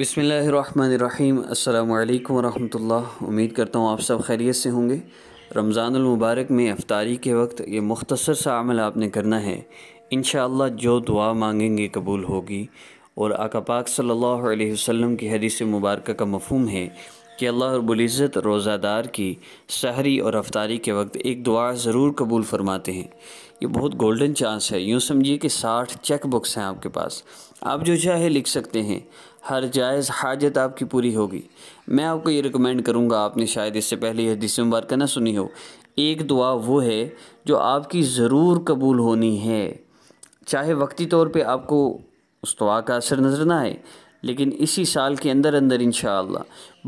बसमीम् अल्लाम वरहमतुल्लाह उम्मीद करता हूँ आप सब खैरियत से होंगे रमज़ानमबारक में अफ्तारी के वक्त ये मुख्तसर सा अमल आपने करना है इन जो दुआ मांगेंगे कबूल होगी और आका पाक सल्लल्लाहु अलैहि वसल्लम की हदीस मुबारक का मफहम है कि अल्लाह रबुल्ज़त रोज़ादार की सहरी और रफ्तारी के वक्त एक दुआ ज़रूर कबूल फरमाते हैं ये बहुत गोल्डन चांस है यूँ समझिए कि साठ चेक बुक्स हैं आपके पास आप जो चाहे लिख सकते हैं हर जायज़ हाजत आपकी पूरी होगी मैं आपको ये रिकमेंड करूँगा आपने शायद इससे पहले यह हदीस मुबारक ना सुनी हो एक दुआ वो है जो आपकी ज़रूर कबूल होनी है चाहे वक्ती तौर पर आपको उस दुआ का असर नज़र ना आए लेकिन इसी साल के अंदर अंदर इन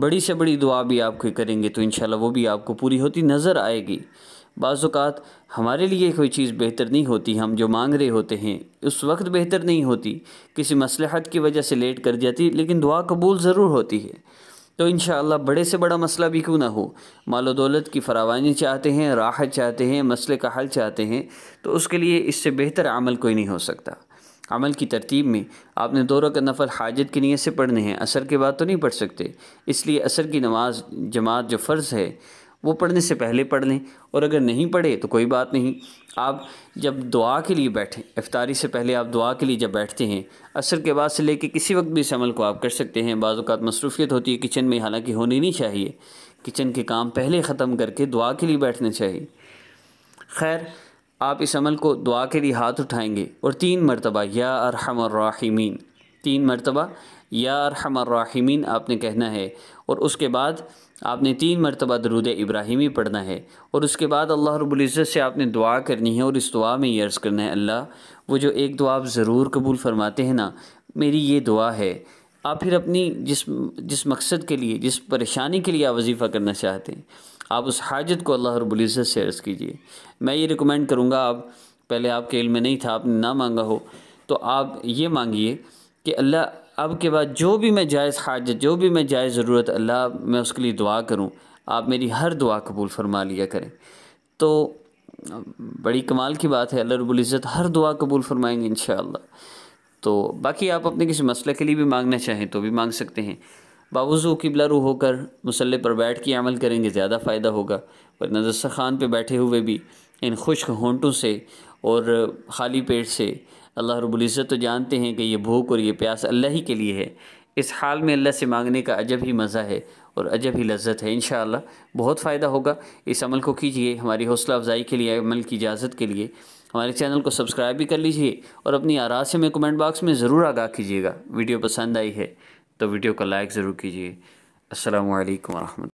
बड़ी से बड़ी दुआ भी आपको करेंगे तो इन वो भी आपको पूरी होती नज़र आएगी बाज़ात हमारे लिए कोई चीज़ बेहतर नहीं होती हम जो मांग रहे होते हैं उस वक्त बेहतर नहीं होती किसी मसलहत की वजह से लेट कर जाती लेकिन दुआ कबूल ज़रूर होती है तो इन बड़े से बड़ा मसला भी क्यों ना हो मालो दौलत की फरावानी चाहते हैं राहत चाहते हैं मसले का हल चाहते हैं तो उसके लिए इससे बेहतर अमल कोई नहीं हो सकता अमल की तरतीब में आपने दो रकत नफल हाजत की नीयत से पढ़ने हैं असर के बाद तो नहीं पढ़ सकते इसलिए असर की नमाज जमात जो फ़र्ज़ है वो पढ़ने से पहले पढ़ लें और अगर नहीं पढ़े तो कोई बात नहीं आप जब दुआ के लिए बैठें इफ्तारी से पहले आप दुआ के लिए जब बैठते हैं असर के बाद से लेके किसी वक्त भी इस अमल को आप कर सकते हैं बाज़ात मसरूफियत होती है किचन में हालांकि होनी नहीं चाहिए किचन के काम पहले ख़त्म करके दुआ के लिए बैठने चाहिए खैर आप इस अमल को दुआ के लिए हाथ उठाएंगे और तीन मरतबा या अरहमर्राहिमीन तीन मरतबा या अरहमर्राहिमीन आपने कहना है और उसके बाद आपने तीन मरतबा दरूद इब्राहिमी पढ़ना है और उसके बाद अल्लाह रब्ज़त से आपने दुआ करनी है और इस दुआ में ये अर्ज़ करना है अल्लाह वो जो एक दुआ आप ज़रूर कबूल फरमाते हैं ना मेरी ये दुआ है आप फिर अपनी जिस जिस मकसद के लिए जिस परेशानी के लिए आप वजीफ़ा करना चाहते हैं आप उस हाजत को अल्लाह रबुल्ज़त से अर्ज़ कीजिए मैं ये रिकमेंड करूँगा आप पहले आपके इल्म में नहीं था आपने ना मांगा हो तो आप ये मांगिए कि अल्लाह अब के बाद जो भी मैं जायज़ हाजत जो भी मैं जायज़ ज़रूरत अल्लाह मैं उसके लिए दुआ करूँ आप मेरी हर दुआ कबूल फरमा लिया करें तो बड़ी कमाल की बात है अल्लाह रबुल्ज़त हर दुआ कबूल फरमाएंगे इन तो बाकी आप अपने किसी मसले के लिए भी मांगना चाहें तो भी मांग सकते हैं बावजू किबला रू होकर मसल्ले पर बैठ के अमल करेंगे ज़्यादा फ़ायदा होगा पर वरना ख़ान पर बैठे हुए भी इन खुश्क होंटों से और खाली पेट से अल्लाह रबुल्ज़त तो जानते हैं कि ये भूख और ये प्यास अल्लाह ही के लिए है इस हाल में अल्लाह से मांगने का अजब ही मज़ा है और अजब ही लज्जत है इन बहुत फ़ायदा होगा इस अमल को कीजिए हमारी हौसला अफजाई के लिए अमल की इजाज़त के लिए हमारे चैनल को सब्सक्राइब भी कर लीजिए और अपनी आरा से हमें कमेंट बॉक्स में ज़रूर आगाह कीजिएगा वीडियो पसंद आई है तो वीडियो को लाइक ज़रूर कीजिए असल वरम